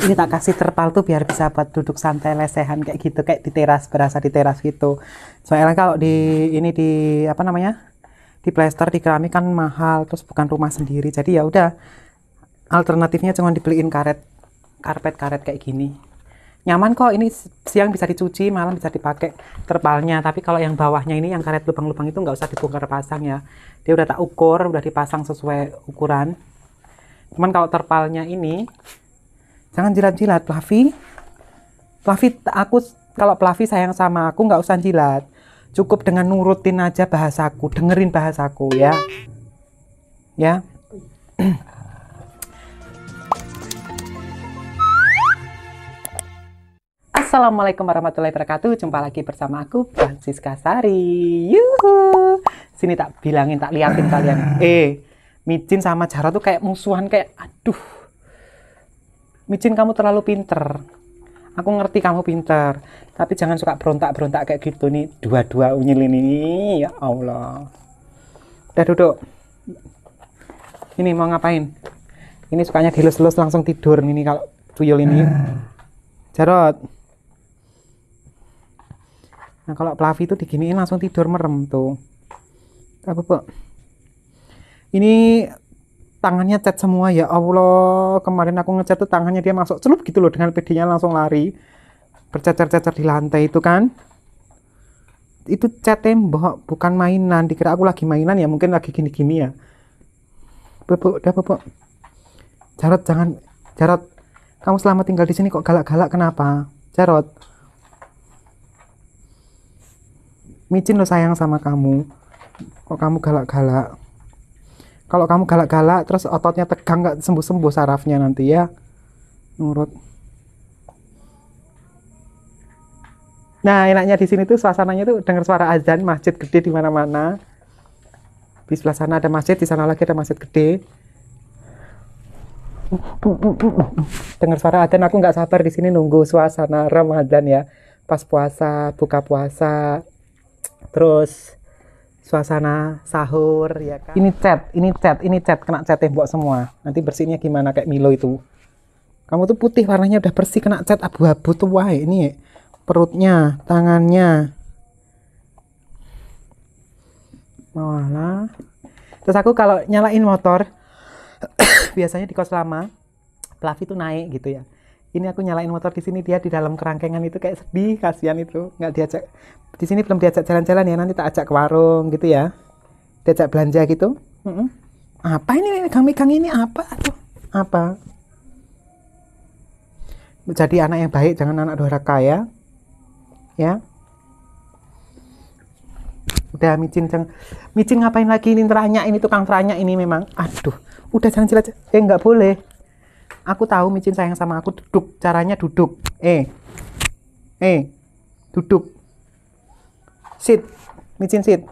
ini tak kasih terpal tuh biar bisa buat duduk santai lesehan kayak gitu kayak di teras berasa di teras gitu soalnya kalau di ini di apa namanya di plester di keramik kan mahal terus bukan rumah sendiri jadi ya udah alternatifnya cuma dibeliin karet karpet karet kayak gini nyaman kok ini siang bisa dicuci malam bisa dipakai terpalnya tapi kalau yang bawahnya ini yang karet lubang-lubang itu nggak usah dibongkar pasang ya dia udah tak ukur udah dipasang sesuai ukuran cuman kalau terpalnya ini jangan jilat-jilat Plavi. Plavi, aku kalau Plavi sayang sama aku nggak usah jilat cukup dengan nurutin aja bahasaku dengerin bahasaku ya ya Assalamualaikum warahmatullahi wabarakatuh. Jumpa lagi bersama aku Francisca Sari. Yuhu. Sini tak bilangin, tak liatin kalian. Eh, Micin sama Jarot tuh kayak musuhan kayak aduh micin kamu terlalu pinter aku ngerti kamu pinter tapi jangan suka berontak-berontak kayak gitu nih dua-dua unyil ini ya Allah udah duduk ini mau ngapain ini sukanya dilus-lus langsung tidur ini kalau tuyul ini Jarot nah kalau Plavi itu diginiin langsung tidur merem tuh apa bu? ini tangannya cat semua ya Allah kemarin aku ngecat tuh tangannya dia masuk celup gitu loh dengan pedinya langsung lari bercacar-cacar di lantai itu kan itu cat tembok bukan mainan dikira aku lagi mainan ya mungkin lagi gini-gini ya bebok udah bebek Jarot jangan Jarot kamu selama tinggal di sini kok galak-galak kenapa Jarot micin lo sayang sama kamu kok kamu galak-galak kalau kamu galak-galak terus ototnya tegang nggak sembuh-sembuh sarafnya nanti ya nurut nah enaknya di sini tuh suasananya tuh dengar suara azan masjid gede di mana-mana di sebelah sana ada masjid di sana lagi ada masjid gede dengar suara azan aku nggak sabar di sini nunggu suasana Ramadan ya pas puasa buka puasa terus suasana sahur ya kan. Ini cat, ini cat, ini cat kena cat ya, buat semua. Nanti bersihnya gimana kayak Milo itu. Kamu tuh putih warnanya udah bersih kena cat abu-abu tuh wah ini ya. perutnya, tangannya. Malah. Terus aku kalau nyalain motor biasanya di kos lama, Plavi tuh naik gitu ya ini aku nyalain motor di sini dia di dalam kerangkengan itu kayak sedih kasihan itu nggak diajak di sini belum diajak jalan-jalan ya nanti tak ajak ke warung gitu ya diajak belanja gitu mm -mm. apa ini kami kang ini apa tuh apa jadi anak yang baik jangan anak durhaka ya ya udah micin jangan micin ngapain lagi ini teranya ini tukang teranya ini memang aduh udah jangan jelas eh nggak boleh Aku tahu micin sayang sama aku duduk. Caranya duduk. Eh. Eh. Duduk. Sit. Micin sit.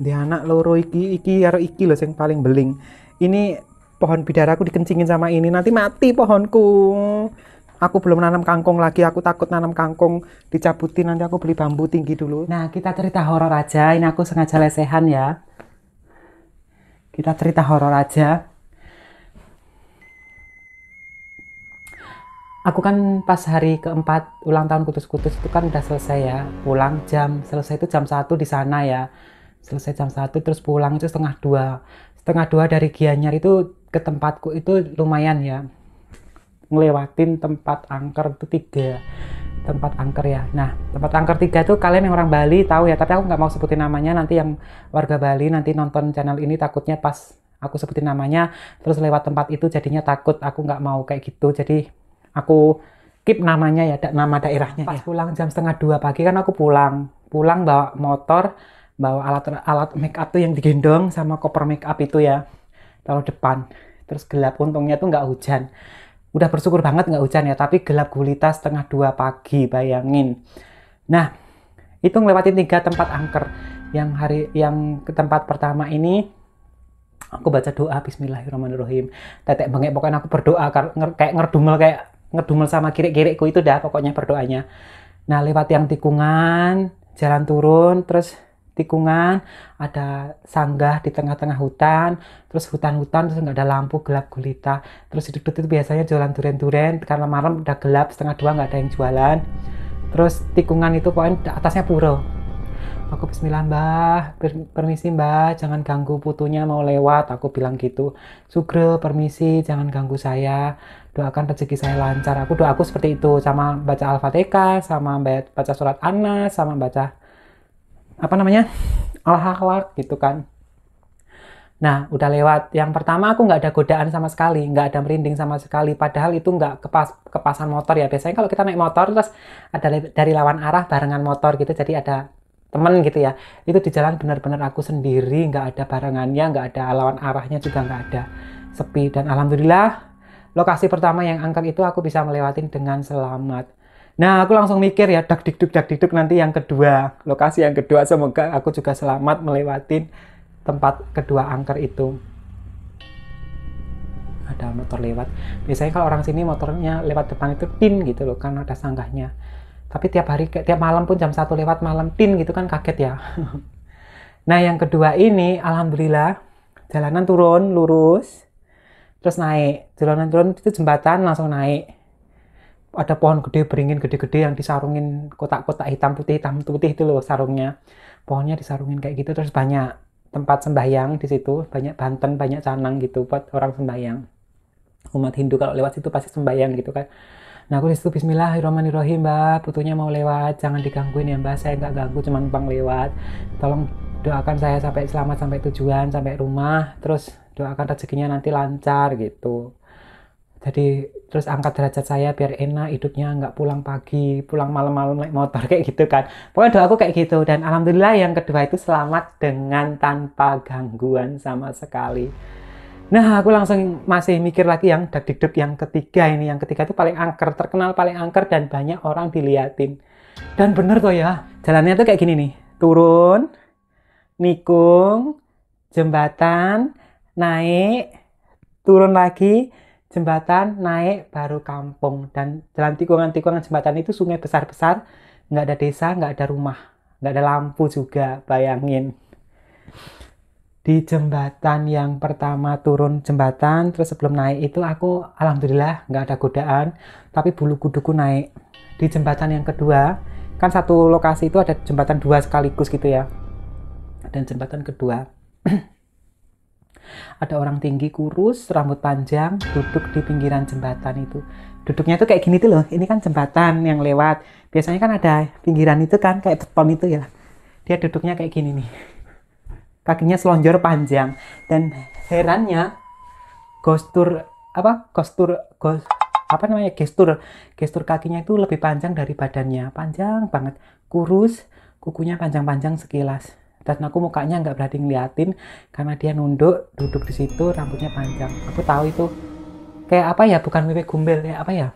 Di anak loro iki iki karo iki loh yang paling beling. Ini pohon bidaraku dikencingin sama ini nanti mati pohonku. Aku belum nanam kangkung lagi, aku takut nanam kangkung dicabutin nanti aku beli bambu tinggi dulu. Nah, kita cerita horor aja. Ini aku sengaja lesehan ya kita cerita horor aja aku kan pas hari keempat ulang tahun kutus-kutus itu kan udah selesai ya pulang jam selesai itu jam satu di sana ya selesai jam satu terus pulang itu setengah dua setengah dua dari Gianyar itu ke tempatku itu lumayan ya ngelewatin tempat angker itu tiga tempat angker ya nah tempat angker tiga itu kalian yang orang Bali tahu ya tapi aku nggak mau sebutin namanya nanti yang warga Bali nanti nonton channel ini takutnya pas aku sebutin namanya terus lewat tempat itu jadinya takut aku nggak mau kayak gitu jadi aku keep namanya ya nama daerahnya ya. pas ya. pulang jam setengah dua pagi kan aku pulang pulang bawa motor bawa alat alat make up tuh yang digendong sama koper make up itu ya taruh depan terus gelap untungnya tuh nggak hujan udah bersyukur banget nggak hujan ya tapi gelap gulita setengah dua pagi bayangin nah itu ngelewatin tiga tempat angker yang hari yang ke tempat pertama ini aku baca doa Bismillahirrahmanirrahim tetek bengek pokoknya aku berdoa kayak ngerdumel kayak ngedumel sama kirik-kirikku itu dah pokoknya berdoanya. Nah lewat yang tikungan, jalan turun, terus tikungan, ada sanggah di tengah-tengah hutan, terus hutan-hutan, terus nggak ada lampu, gelap gulita. Terus hidup itu biasanya jualan duren-duren, karena malam udah gelap, setengah dua nggak ada yang jualan. Terus tikungan itu poin atasnya puro. Aku bismillah mbah, permisi mbah, jangan ganggu putunya mau lewat, aku bilang gitu. Sugre, permisi, jangan ganggu saya doakan rezeki saya lancar aku doa aku seperti itu sama baca al-fatihah sama baca surat anas sama baca apa namanya al gitu kan Nah, udah lewat. Yang pertama aku nggak ada godaan sama sekali, nggak ada merinding sama sekali. Padahal itu nggak kepas kepasan motor ya. Biasanya kalau kita naik motor terus ada dari lawan arah barengan motor gitu, jadi ada temen gitu ya. Itu di jalan benar-benar aku sendiri, nggak ada barengannya, nggak ada lawan arahnya juga nggak ada. Sepi dan alhamdulillah lokasi pertama yang angker itu aku bisa melewatin dengan selamat. Nah, aku langsung mikir ya, dak dik dik dak dik nanti yang kedua, lokasi yang kedua semoga aku juga selamat melewatin tempat kedua angker itu. Ada motor lewat. Biasanya kalau orang sini motornya lewat depan itu tin gitu loh, karena ada sanggahnya. Tapi tiap hari, tiap malam pun jam satu lewat malam tin gitu kan kaget ya. nah, yang kedua ini, alhamdulillah jalanan turun lurus terus naik turunan turun itu jembatan langsung naik ada pohon gede beringin gede-gede yang disarungin kotak-kotak hitam putih hitam putih itu loh sarungnya pohonnya disarungin kayak gitu terus banyak tempat sembahyang di situ banyak banten banyak canang gitu buat orang sembahyang umat Hindu kalau lewat situ pasti sembahyang gitu kan nah aku di situ Bismillahirrahmanirrahim mbak putunya mau lewat jangan digangguin ya mbak saya nggak ganggu cuma bang lewat tolong doakan saya sampai selamat sampai tujuan sampai rumah terus doakan rezekinya nanti lancar gitu jadi terus angkat derajat saya biar enak hidupnya nggak pulang pagi pulang malam-malam naik motor kayak gitu kan pokoknya doaku kayak gitu dan alhamdulillah yang kedua itu selamat dengan tanpa gangguan sama sekali nah aku langsung masih mikir lagi yang dak dikduk yang ketiga ini yang ketiga itu paling angker terkenal paling angker dan banyak orang diliatin dan bener tuh ya jalannya tuh kayak gini nih turun nikung jembatan naik, turun lagi, jembatan, naik, baru kampung. Dan jalan tikungan-tikungan jembatan itu sungai besar-besar, nggak ada desa, nggak ada rumah, nggak ada lampu juga, bayangin. Di jembatan yang pertama turun jembatan, terus sebelum naik itu aku alhamdulillah nggak ada godaan, tapi bulu kuduku naik. Di jembatan yang kedua, kan satu lokasi itu ada jembatan dua sekaligus gitu ya. Dan jembatan kedua ada orang tinggi kurus rambut panjang duduk di pinggiran jembatan itu duduknya tuh kayak gini tuh loh ini kan jembatan yang lewat biasanya kan ada pinggiran itu kan kayak beton itu ya dia duduknya kayak gini nih kakinya selonjor panjang dan herannya gestur apa gestur gos, apa namanya gestur gestur kakinya itu lebih panjang dari badannya panjang banget kurus kukunya panjang-panjang sekilas dan aku mukanya nggak berani ngeliatin karena dia nunduk duduk di situ rambutnya panjang aku tahu itu kayak apa ya bukan bebek gumbel ya apa ya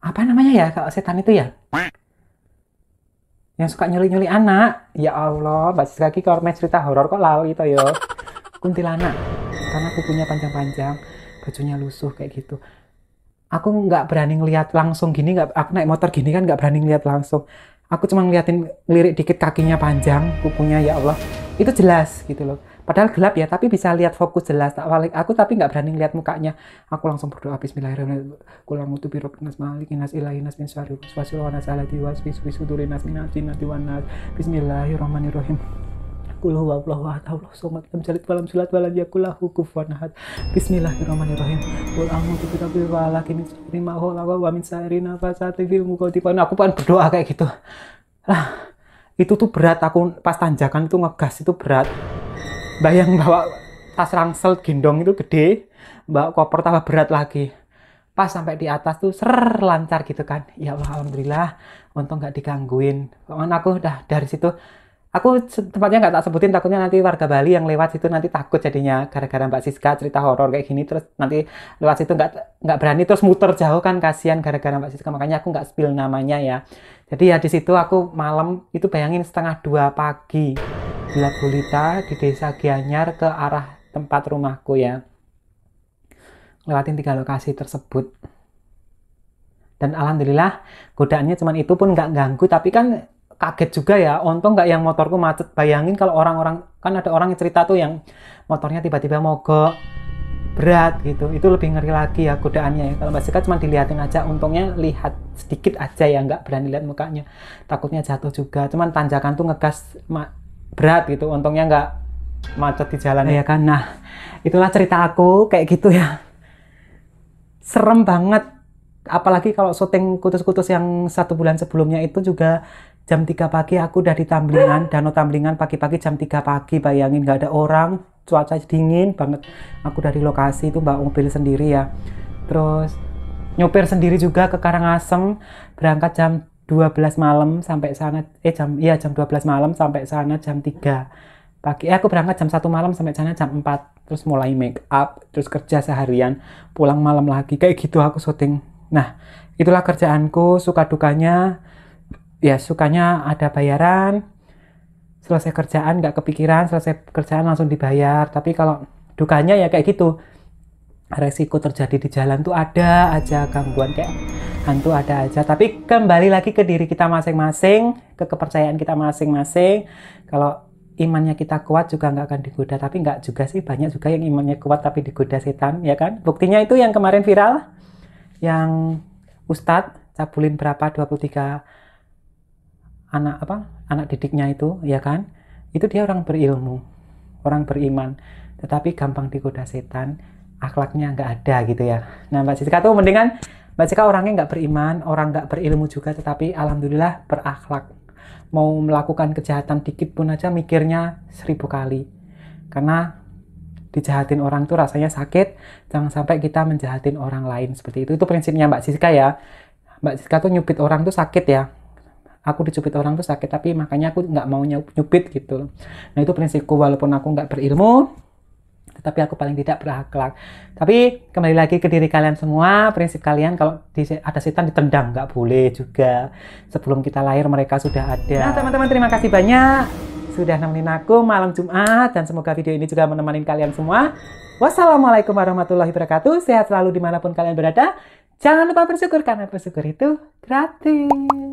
apa namanya ya kalau setan itu ya yang suka nyuli-nyuli anak ya Allah mbak kaki ki cerita horor kok lalu itu yo kuntilanak karena kukunya panjang-panjang bajunya lusuh kayak gitu aku nggak berani ngeliat langsung gini nggak aku naik motor gini kan nggak berani ngeliat langsung aku cuma ngeliatin lirik dikit kakinya panjang kukunya ya Allah itu jelas gitu loh padahal gelap ya tapi bisa lihat fokus jelas tak walik aku tapi nggak berani lihat mukanya aku langsung berdoa Bismillahirrahmanirrahim kulang utubi biro nas malik inas ilahi nas min syari waswasil wanas alati waswis wisudulinas minati wanas Bismillahirrahmanirrahim kul huwa Allahu ahad ya Allahu somad lam yalid walam yulad walam yakul lahu kufuwan ahad bismillahirrahmanirrahim qul a'udzu birabbil falaq min syarri ma khalaqa wa min syarri nafasati fil uqad aku kan berdoa kayak gitu lah itu tuh berat aku pas tanjakan itu ngegas itu berat bayang bawa tas rangsel gendong itu gede bawa koper tambah berat lagi pas sampai di atas tuh ser lancar gitu kan ya Allah alhamdulillah untung nggak digangguin pokoknya kan aku udah dari situ aku tempatnya nggak tak sebutin takutnya nanti warga Bali yang lewat situ nanti takut jadinya gara-gara Mbak Siska cerita horor kayak gini terus nanti lewat situ nggak nggak berani terus muter jauh kan kasihan gara-gara Mbak Siska makanya aku nggak spill namanya ya jadi ya di situ aku malam itu bayangin setengah dua pagi gila gulita di desa Gianyar ke arah tempat rumahku ya lewatin tiga lokasi tersebut dan alhamdulillah godaannya cuman itu pun nggak ganggu tapi kan kaget juga ya, untung nggak yang motorku macet. Bayangin kalau orang-orang, kan ada orang yang cerita tuh yang motornya tiba-tiba mogok, berat gitu. Itu lebih ngeri lagi ya godaannya ya. Kalau Mbak cuma dilihatin aja, untungnya lihat sedikit aja ya, nggak berani lihat mukanya. Takutnya jatuh juga. Cuman tanjakan tuh ngegas berat gitu, untungnya nggak macet di jalan ya kan. Nah, itulah cerita aku kayak gitu ya. Serem banget apalagi kalau syuting kutus-kutus yang satu bulan sebelumnya itu juga jam 3 pagi aku udah di Tamblingan, Danau Tamblingan pagi-pagi jam 3 pagi, bayangin nggak ada orang, cuaca dingin banget. Aku dari lokasi itu bawa mobil sendiri ya. Terus nyopir sendiri juga ke Karangasem, berangkat jam 12 malam sampai sana eh jam iya jam 12 malam sampai sana jam 3 pagi. Eh aku berangkat jam 1 malam sampai sana jam 4. Terus mulai make up, terus kerja seharian, pulang malam lagi. Kayak gitu aku syuting. Nah, itulah kerjaanku, suka dukanya ya sukanya ada bayaran selesai kerjaan nggak kepikiran selesai kerjaan langsung dibayar tapi kalau dukanya ya kayak gitu resiko terjadi di jalan tuh ada aja gangguan kayak hantu ada aja tapi kembali lagi ke diri kita masing-masing ke kepercayaan kita masing-masing kalau imannya kita kuat juga nggak akan digoda tapi nggak juga sih banyak juga yang imannya kuat tapi digoda setan ya kan buktinya itu yang kemarin viral yang Ustadz cabulin berapa 23 anak apa anak didiknya itu ya kan itu dia orang berilmu orang beriman tetapi gampang digoda setan akhlaknya nggak ada gitu ya nah mbak Siska tuh mendingan mbak Cika orangnya nggak beriman orang nggak berilmu juga tetapi alhamdulillah berakhlak mau melakukan kejahatan dikit pun aja mikirnya seribu kali karena dijahatin orang tuh rasanya sakit jangan sampai kita menjahatin orang lain seperti itu itu prinsipnya mbak Siska ya mbak Siska tuh nyubit orang tuh sakit ya aku dicubit orang tuh sakit tapi makanya aku nggak mau nyubit gitu nah itu prinsipku walaupun aku nggak berilmu tetapi aku paling tidak berakhlak tapi kembali lagi ke diri kalian semua prinsip kalian kalau di, ada setan ditendang nggak boleh juga sebelum kita lahir mereka sudah ada nah teman-teman terima kasih banyak sudah nemenin aku malam Jumat dan semoga video ini juga menemani kalian semua wassalamualaikum warahmatullahi wabarakatuh sehat selalu dimanapun kalian berada jangan lupa bersyukur karena bersyukur itu gratis